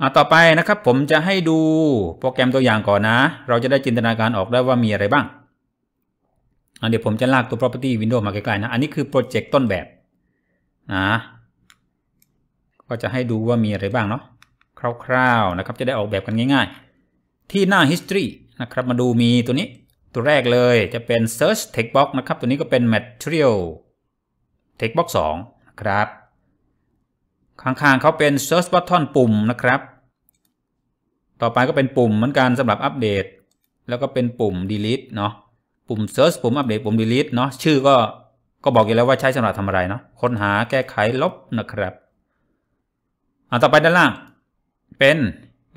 อ่ะต่อไปนะครับผมจะให้ดูโปรแกรมตัวอย่างก่อนนะ เราจะได้จินตนาการออกได้ว่ามีอะไรบ้างอันเดี๋ยวผมจะลากตัว property window มาใกล้ๆนะ อันนี้คือโปรเจกต์ต้นแบบนะก็จะให้ดูว่ามีอะไรบ้างเนาะคร่าวๆนะครับจะได้ออกแบบกันง่ายๆ ที่หน้า history นะครับมาดูมีตัวนี้ ตัวแรกเลยจะเป็น search text box นะครับ ตัวนี้ก็เป็น material text box 2นะครับข้างๆเขาเป็น Search Button ปุ่มนะครับ ต่อไปก็เป็นปุ่มเหมือนกันสำหรับอัปเดต แล้วก็เป็นปุ่ม delete เนาะ ปุ่ม Search ปุ่มอัปเดต ปุ่ม delete เนาะ ชื่อก็ ก็บอกอยู่แล้วว่าใช้สำหรับทำอะไรเนาะ ค้นหาแก้ไขลบนะครับอัาต่อไปด้านล่าง เป็น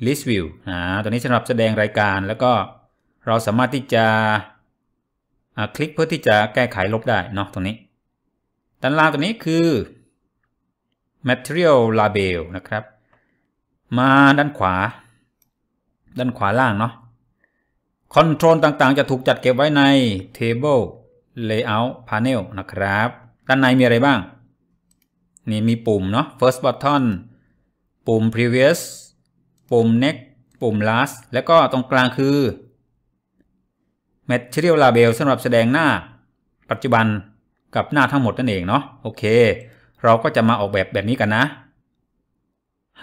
list view อ่าตัวนี้สำหรับแสดงรายการ แล้วก็เราสามารถที่จะ คลิกเพื่อที่จะแก้ไขลบได้เนาะตรงนี้ ด้านล่างตัวนี้คือ material label นะครับ มาด้านขวาด้านขวาล่างเนาะ control ต่างๆ จะถูกจัดเก็บไว้ใน table layout panel นะครับ ด้านในมีอะไรบ้าง นี่มีปุ่มเนาะ first button ปุ่ม previous ปุ่ม next ปุ่ม last แล้วก็ตรงกลางคือ material label สำหรับแสดงหน้าปัจจุบันกับหน้าทั้งหมดนั่นเองเนาะโอเคเราก็จะมาออกแบบแบบนี้กันนะ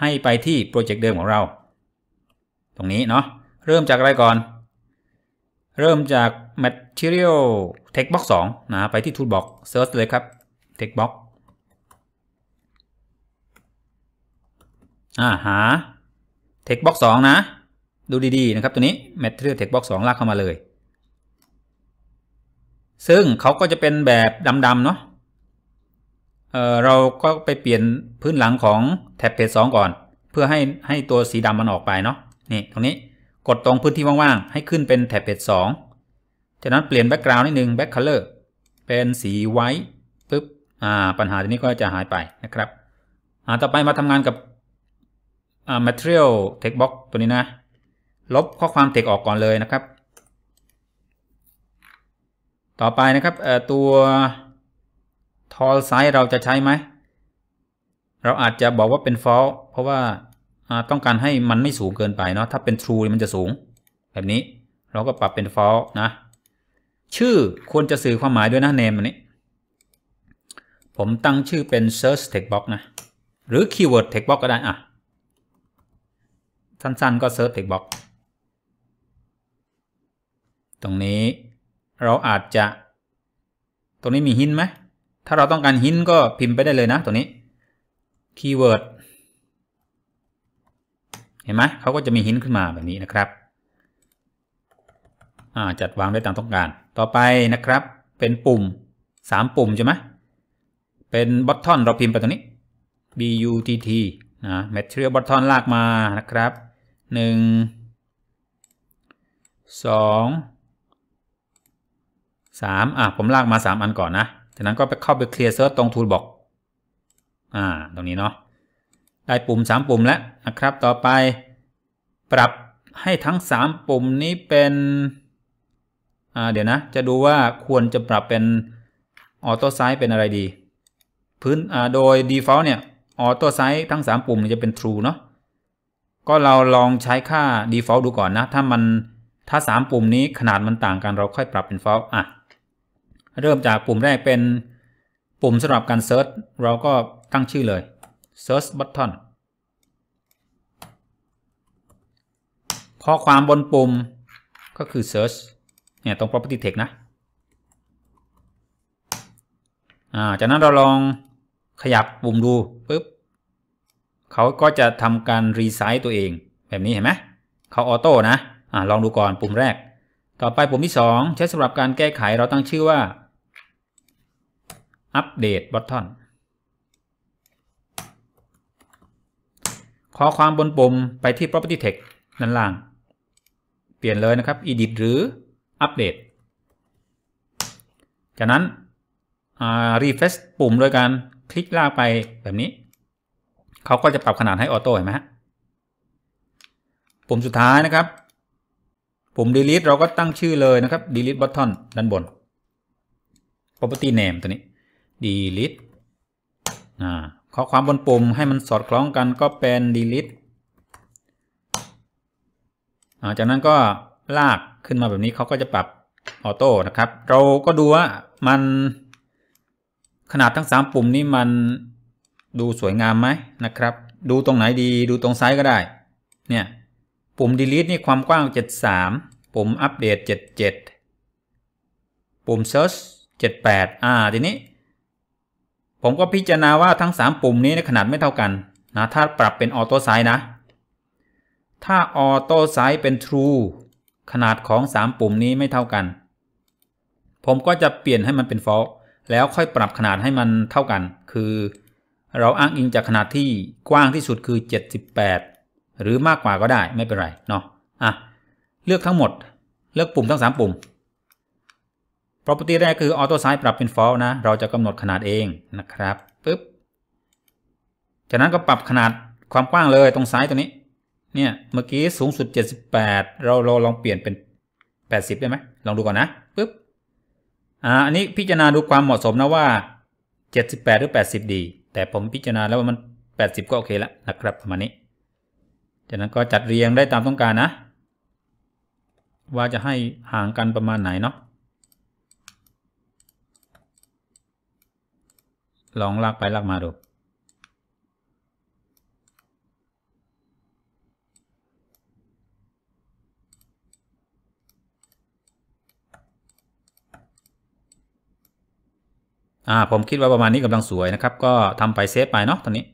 ให้ไปที่โปรเจกต์เดิมของเรา ตรงนี้เนาะ เริ่มจากอะไรก่อน เริ่มจาก material textbox 2นะ ไปที่ toolbox search เลยครับ textbox อ่าหา textbox 2 นะ ดูดีๆนะครับตัวนี้ material textbox 2 ลากเข้ามาเลย ซึ่งเขาก็จะเป็นแบบดำๆเนาะเราก็ไปเปลี่ยนพื้นหลังของแท็บเพจสองก่อน เพื่อให้ให้ตัวสีดำมันออกไปเนาะนี่ตรงนี้กดตรงพื้นที่ว่างๆ ให้ขึ้นเป็นแท็บเพจสองจากนั้นเปลี่ยนแบ็กกราวน์นิดนึงแบ็กคัลเลอร์เป็นสีไว้ปึ๊บอ่าปัญหาตัวนี้ก็จะหายไปนะครับอ่าต่อไปมาทำงานกับอ่า material text box ตัวนี้นะ ลบข้อความ text ออกก่อนเลยนะครับ ต่อไปนะครับตัวทอลไซส์เราจะใช้ไหม เราอาจจะบอกว่าเป็น false เพราะว่าต้องการให้มันไม่สูงเกินไปเนาะ ถ้าเป็น true มันจะสูง แบบนี้ เราก็ปรับเป็น false นะ ชื่อควรจะสื่อความหมายด้วยนะ name อันนี้ ผมตั้งชื่อเป็น search text box นะ หรือ keyword text box ก็ได้อ่ะสั้น ๆ ก็ search text box ตรงนี้เราอาจจะ ตรงนี้มีหินไหมถ้าเราต้องการหินก็พิมพ์ไปได้เลยนะ ตัวนี้คีย์เวิร์ดเห็นไหมเขาก็จะมีหินขึ้นมาแบบนี้นะครับ จัดวางได้ตามต้องการ ต่อไปนะครับเป็นปุ่ม 3 ปุ่มใช่ไหมเป็นบอตทอนเราพิมพ์ไปตรงนี้ butt นะ material button ลากมานะครับ 1 2 3อ่ะผมลากมา 3 อันก่อนนะจากนั้นก็ไปเข้าไปเคลียร์เซิร์ชตรงทูลบอกอ่า ตรงนี้เนาะ ได้ปุ่ม 3 ปุ่มแล้วนะครับ ต่อไปปรับให้ทั้ง3ปุ่มนี้เป็น อ่า เดี๋ยวนะ จะดูว่าควรจะปรับเป็นออโต้ไซส์เป็นอะไรดี พื้น อ่า โดย default เนี่ย ออโต้ไซส์ทั้ง 3 ปุ่ม จะเป็น true เนาะ ก็เราลองใช้ค่า default ดูก่อนนะ ถ้ามัน ถ้า3ปุ่มนี้ขนาดมันต่างกันเราค่อยปรับเป็น f a l s อ่ะเริ่มจากปุ่มแรกเป็นปุ่มสำหรับการเซิร์ชเราก็ตั้งชื่อเลย search button ข้อความบนปุ่มก็คือ search เนี่ยตรง property text นะอ่าจากนั้นเราลองขยับปุ่มดูปุ๊บเขาก็จะทำการรีไซต์ตัวเองแบบนี้เห็นไหมเขาออโต้นะอ่าลองดูก่อนปุ่มแรก ต่อไปปุ่มที่ 2 ใช้สำหรับการแก้ไขเราตั้งชื่อว่าอัปเดตบอททอน ขอความบนปุ่มไปที่ property text ด้านล่าง เปลี่ยนเลยนะครับ edit หรืออัปเดตจากนั้น refresh ปุ่มโดยการคลิกลากไปแบบนี้ เขาก็จะปรับขนาดให้ออโต้เห็นไหมฮะ ปุ่มสุดท้ายนะครับ ปุ่ม delete เราก็ตั้งชื่อเลยนะครับ delete button ด้านบน property name ตัวนี้ delete ข้อความบนปุ่มให้มันสอดคล้องกันก็เป็น delete จากนั้นก็ลากขึ้นมาแบบนี้เขาก็จะปรับออโต้นะครับ เราก็ดูว่ามันขนาดทั้งสามปุ่มนี้มันดูสวยงามไหมนะครับ ดูตรงไหนดีดูตรงซ้ายก็ได้ เนี่ย ปุ่ม delete นี่ความกว้าง 73 ปุ่มอัปเดต77 ปุ่ม search 78อ่าทีนี้ผมก็พิจารณาว่าทั้ง3ปุ่มนี้ในขนาดไม่เท่ากัน นะ ถ้าปรับเป็นออโต้ไซด์นะ ถ้าออโต้ไซด์เป็น True ขนาดของ3ปุ่มนี้ไม่เท่ากัน ผมก็จะเปลี่ยนให้มันเป็น False แล้วค่อยปรับขนาดให้มันเท่ากัน คือ เราอ้างอิงจากขนาดที่กว้างที่สุดคือ 78 หรือมากกว่าก็ได้ไม่เป็นไรเนาะอ่ะเลือกทั้งหมด เลือกปุ่มทั้ง 3 ปุ่ม property แรกคือ auto size ปรับเป็น false นะ เราจะกำหนดขนาดเองนะครับปึ๊บจากนั้นก็ปรับขนาดความกว้างเลยตรงซ้ายตัวนี้เนี่ยเมื่อกี้สูงสุด 78 เราเราลองเปลี่ยนเป็น 80 ได้ไหมลองดูก่อนนะปึ๊บอ่าอันนี้พิจารณาดูความเหมาะสมนะว่า 78 หรือ 80 ดี แต่ผมพิจารณาแล้วว่ามัน 80 ก็โอเคแล้วนะครับประมาณนี้ จากนั้นก็จัดเรียงได้ตามต้องการนะ ว่าจะให้ห่างกันประมาณไหนเนาะลองลากไปลากมา ดู อ่า ผมคิดว่าประมาณนี้กำลังสวยนะครับ ก็ทำไปเซฟ ไปเนาะตอนนี้